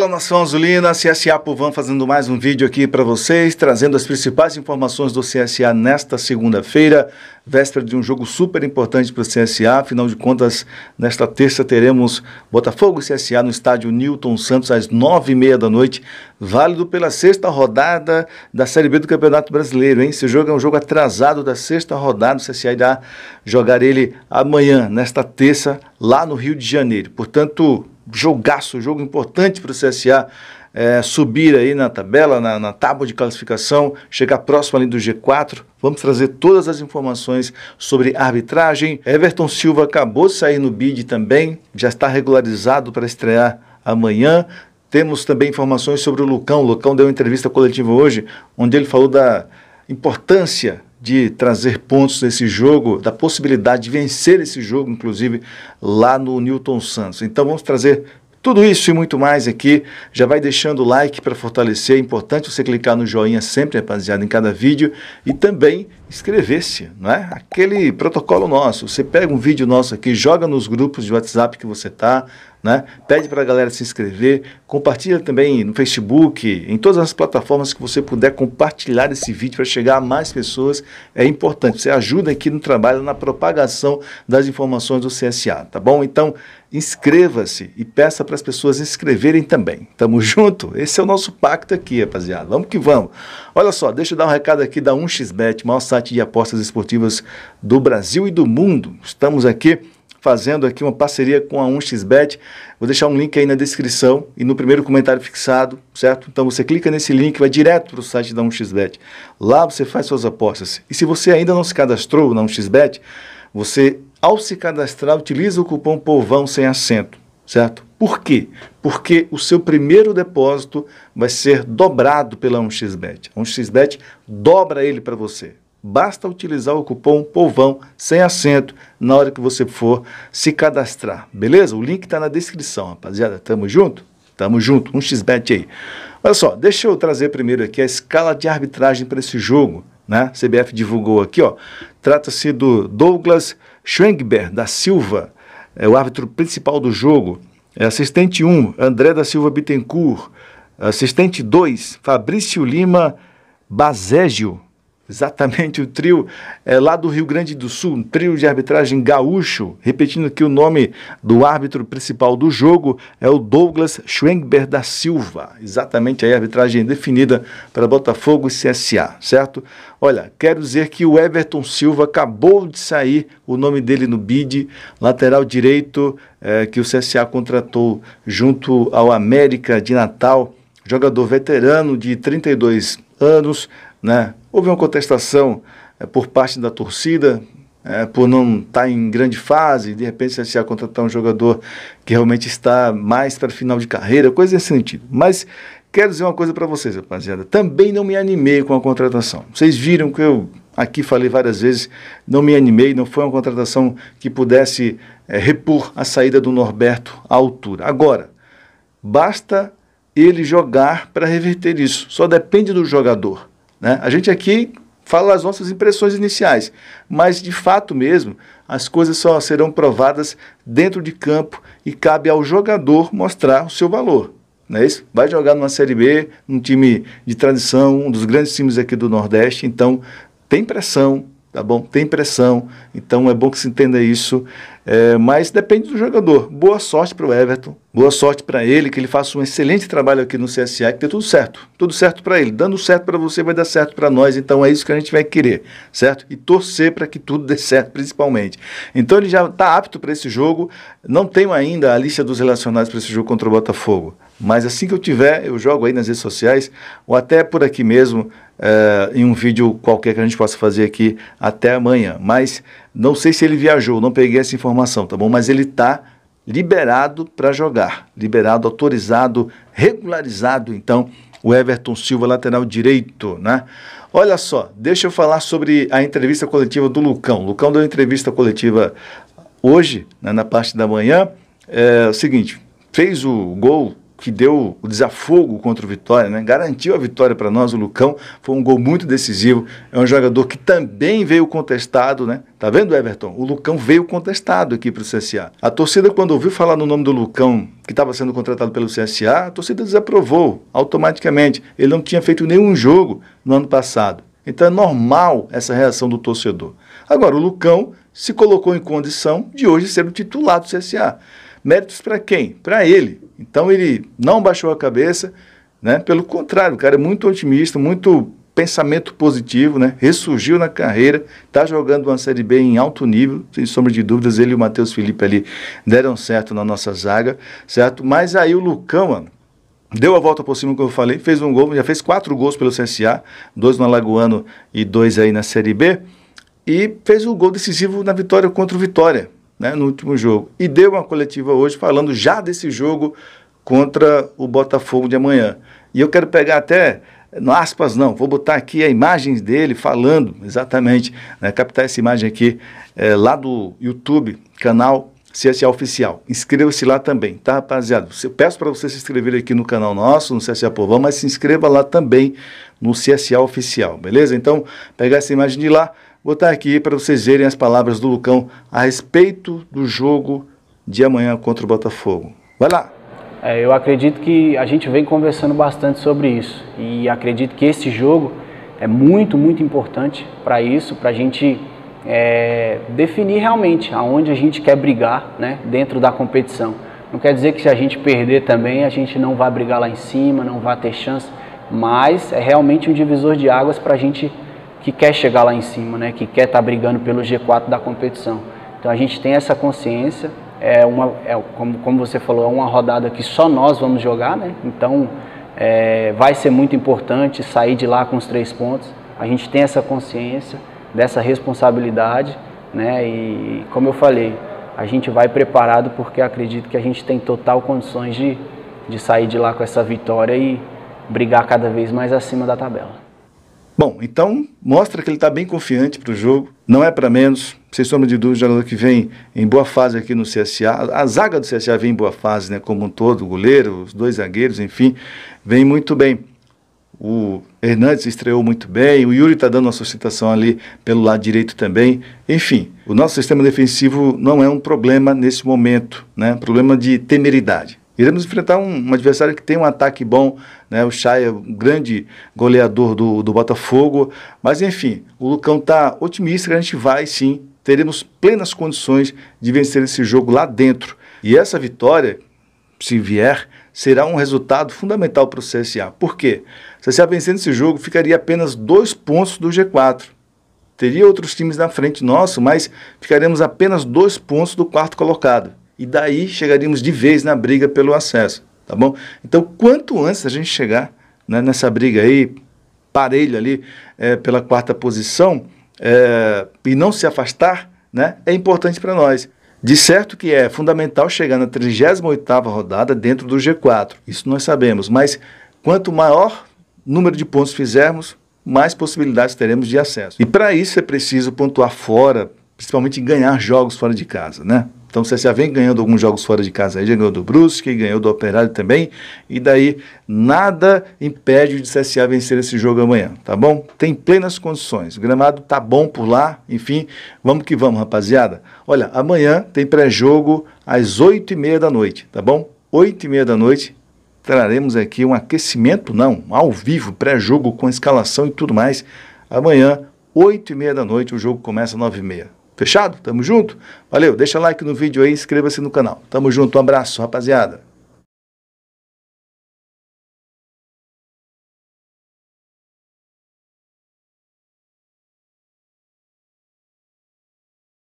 Fala Nação Azulina, CSA Povan fazendo mais um vídeo aqui para vocês, trazendo as principais informações do CSA nesta segunda-feira, véspera de um jogo super importante para o CSA. Afinal de contas, nesta terça teremos Botafogo e CSA no estádio Newton Santos às nove e meia da noite, válido pela sexta rodada da Série B do Campeonato Brasileiro. Hein? Esse jogo é um jogo atrasado da sexta rodada, o CSA irá jogar ele amanhã, nesta terça, lá no Rio de Janeiro. Portanto, jogaço, jogo importante para o CSA é, subir aí na tabela, na, na, tábua de classificação, chegar próximo ali do G4. Vamos trazer todas as informações sobre arbitragem. Everton Silva acabou de sair no bid também, já está regularizado para estrear amanhã. Temos também informações sobre o Lucão. O Lucão deu uma entrevista coletiva hoje, onde ele falou da importância de trazer pontos desse jogo, da possibilidade de vencer esse jogo, inclusive lá no Newton Santos. Então vamos trazer tudo isso e muito mais aqui. Já vai deixando o like para fortalecer. É importante você clicar no joinha sempre, rapaziada, em cada vídeo. E também escrevesse, não é? Aquele protocolo nosso. Você pega um vídeo nosso aqui, joga nos grupos de WhatsApp que você tá, né? Pede para a galera se inscrever, compartilha também no Facebook, em todas as plataformas que você puder compartilhar esse vídeo para chegar a mais pessoas. É importante. Você ajuda aqui no trabalho na propagação das informações do CSA, tá bom? Então, inscreva-se e peça para as pessoas inscreverem também. Tamo junto? Esse é o nosso pacto aqui, rapaziada. Vamos que vamos. Olha só, deixa eu dar um recado aqui da 1xBet, maior site de apostas esportivas do Brasil e do mundo. Estamos aqui fazendo aqui uma parceria com a 1xBet. Vou deixar um link aí na descrição e no primeiro comentário fixado, certo? Então você clica nesse link, vai direto para o site da 1xBet. Lá você faz suas apostas. E se você ainda não se cadastrou na 1xBet, você ao se cadastrar utiliza o cupom POVÃO sem acento, certo? Por quê? Porque o seu primeiro depósito vai ser dobrado pela 1xBet. A 1xBet dobra ele para você. Basta utilizar o cupom POVÃO sem acento na hora que você for se cadastrar, beleza? O link está na descrição, rapaziada. Tamo junto? Tamo junto. Um xbet aí. Olha só, deixa eu trazer primeiro aqui a escala de arbitragem para esse jogo, né? CBF divulgou aqui, ó. Trata-se do Douglas Schwengber da Silva, é o árbitro principal do jogo. É assistente 1, André da Silva Bittencourt. Assistente 2, Fabrício Lima Bazégio exatamente o trio é, lá do Rio Grande do Sul, um trio de arbitragem gaúcho. Repetindo que o nome do árbitro principal do jogo é o Douglas Schwenger da Silva. Exatamente aí a arbitragem definida para Botafogo e CSA, certo? Olha, quero dizer que o Everton Silva acabou de sair, o nome dele no BID, lateral direito é, que o CSA contratou junto ao América de Natal, jogador veterano de 32 anos, né? Houve uma contestação é, por parte da torcida, é, por não estar tá em grande fase, de repente se achar contratar um jogador que realmente está mais para final de carreira, coisa nesse sentido. Mas quero dizer uma coisa para vocês, rapaziada. Também não me animei com a contratação. Vocês viram que eu aqui falei várias vezes, não me animei, não foi uma contratação que pudesse é, repor a saída do Norberto à altura. Agora, basta ele jogar para reverter isso. Só depende do jogador. Né? A gente aqui fala as nossas impressões iniciais, mas de fato mesmo, as coisas só serão provadas dentro de campo e cabe ao jogador mostrar o seu valor. Não é isso? Vai jogar numa Série B, num time de tradição, um dos grandes times aqui do Nordeste, então tem pressão, tá bom? Tem pressão, então é bom que se entenda isso é, mas depende do jogador. Boa sorte para o Everton, boa sorte para ele, que ele faça um excelente trabalho aqui no CSA, que dê tudo certo. Tudo certo para ele. Dando certo para você, vai dar certo para nós. Então é isso que a gente vai querer, certo? E torcer para que tudo dê certo, principalmente. Então ele já está apto para esse jogo. Não tenho ainda a lista dos relacionados para esse jogo contra o Botafogo. Mas assim que eu tiver, eu jogo aí nas redes sociais ou até por aqui mesmo, é, em um vídeo qualquer que a gente possa fazer aqui até amanhã. Mas não sei se ele viajou, não peguei essa informação, tá bom? Mas ele está liberado para jogar, liberado, autorizado, regularizado, então, o Everton Silva, lateral direito, né? Olha só, deixa eu falar sobre a entrevista coletiva do Lucão. Lucão deu entrevista coletiva hoje, né, na parte da manhã. É o seguinte, fez o gol que deu o desafogo contra o Vitória, né? garantiu a vitória para nós, o Lucão. Foi um gol muito decisivo. É um jogador que também veio contestado, né? Tá vendo, Everton? O Lucão veio contestado aqui para o CSA. A torcida, quando ouviu falar no nome do Lucão, que estava sendo contratado pelo CSA, a torcida desaprovou automaticamente. Ele não tinha feito nenhum jogo no ano passado. Então é normal essa reação do torcedor. Agora, o Lucão se colocou em condição de hoje ser o titular do CSA. Méritos para quem? Para ele. Então ele não baixou a cabeça, né? Pelo contrário, o cara é muito otimista, muito pensamento positivo, né? Ressurgiu na carreira, está jogando uma Série B em alto nível, sem sombra de dúvidas, ele e o Matheus Felipe ali deram certo na nossa zaga, certo? Mas aí o Lucão, mano, Deu a volta por cima, como eu falei, fez um gol, já fez quatro gols pelo CSA, dois no Alagoano e dois aí na Série B, e fez o um gol decisivo na vitória contra o Vitória, né, no último jogo. E deu uma coletiva hoje falando já desse jogo contra o Botafogo de amanhã. E eu quero pegar até, no aspas não, vou botar aqui a imagem dele falando exatamente, né, captar essa imagem aqui é, lá do YouTube, canal CSA Oficial. Inscreva-se lá também, tá, rapaziada? Eu peço para você se inscrever aqui no canal nosso, no CSA Povão, mas se inscreva lá também no CSA Oficial, beleza? Então, pegar essa imagem de lá, botar aqui para vocês verem as palavras do Lucão a respeito do jogo de amanhã contra o Botafogo. Vai lá! É, eu acredito que a gente vem conversando bastante sobre isso e acredito que esse jogo é muito, muito importante para isso, para a gente é, definir realmente aonde a gente quer brigar né, dentro da competição. Não quer dizer que se a gente perder também, a gente não vai brigar lá em cima, não vai ter chance, mas é realmente um divisor de águas para a gente que quer chegar lá em cima, né? que quer estar tá brigando pelo G4 da competição. Então a gente tem essa consciência, é uma, é, como, como você falou, é uma rodada que só nós vamos jogar, né? então é, vai ser muito importante sair de lá com os três pontos. A gente tem essa consciência dessa responsabilidade, né? e como eu falei, a gente vai preparado porque acredito que a gente tem total condições de, de sair de lá com essa vitória e brigar cada vez mais acima da tabela. Bom, então mostra que ele está bem confiante para o jogo, não é para menos. Sem sombra de dúvida, jogador que vem em boa fase aqui no CSA. A zaga do CSA vem em boa fase, né? Como um todo, o goleiro, os dois zagueiros, enfim, vem muito bem. O Hernandes estreou muito bem, o Yuri está dando uma sustentação ali pelo lado direito também. Enfim, o nosso sistema defensivo não é um problema nesse momento, né? Problema de temeridade. Iremos enfrentar um, um, adversário que tem um ataque bom, né? O Chay é um grande goleador do, do Botafogo. Mas, enfim, o Lucão está otimista que a gente vai sim. Teremos plenas condições de vencer esse jogo lá dentro. E essa vitória, se vier, será um resultado fundamental para o CSA. Por quê? O CSA vencendo esse jogo ficaria apenas dois pontos do G4. Teria outros times na frente nosso, mas ficaremos apenas dois pontos do quarto colocado e daí chegaríamos de vez na briga pelo acesso, tá bom? Então, quanto antes a gente chegar né, nessa briga aí, parelho ali é, pela quarta posição, é, e não se afastar, né, é importante para nós. De certo que é fundamental chegar na 38ª rodada dentro do G4, isso nós sabemos, mas quanto maior número de pontos fizermos, mais possibilidades teremos de acesso. E para isso é preciso pontuar fora, principalmente ganhar jogos fora de casa, né? Então o CSA vem ganhando alguns jogos fora de casa aí, já ganhou do Brusque, ganhou do Operário também, e daí nada impede de CSA vencer esse jogo amanhã, tá bom? Tem plenas condições, o gramado tá bom por lá, enfim, vamos que vamos, rapaziada. Olha, amanhã tem pré-jogo às oito e meia da noite, tá bom? Oito e meia da noite, traremos aqui um aquecimento, não, ao vivo, pré-jogo com escalação e tudo mais. Amanhã, oito e meia da noite, o jogo começa nove e meia. Fechado? Tamo junto? Valeu, deixa like no vídeo aí, inscreva-se no canal. Tamo junto, um abraço, rapaziada.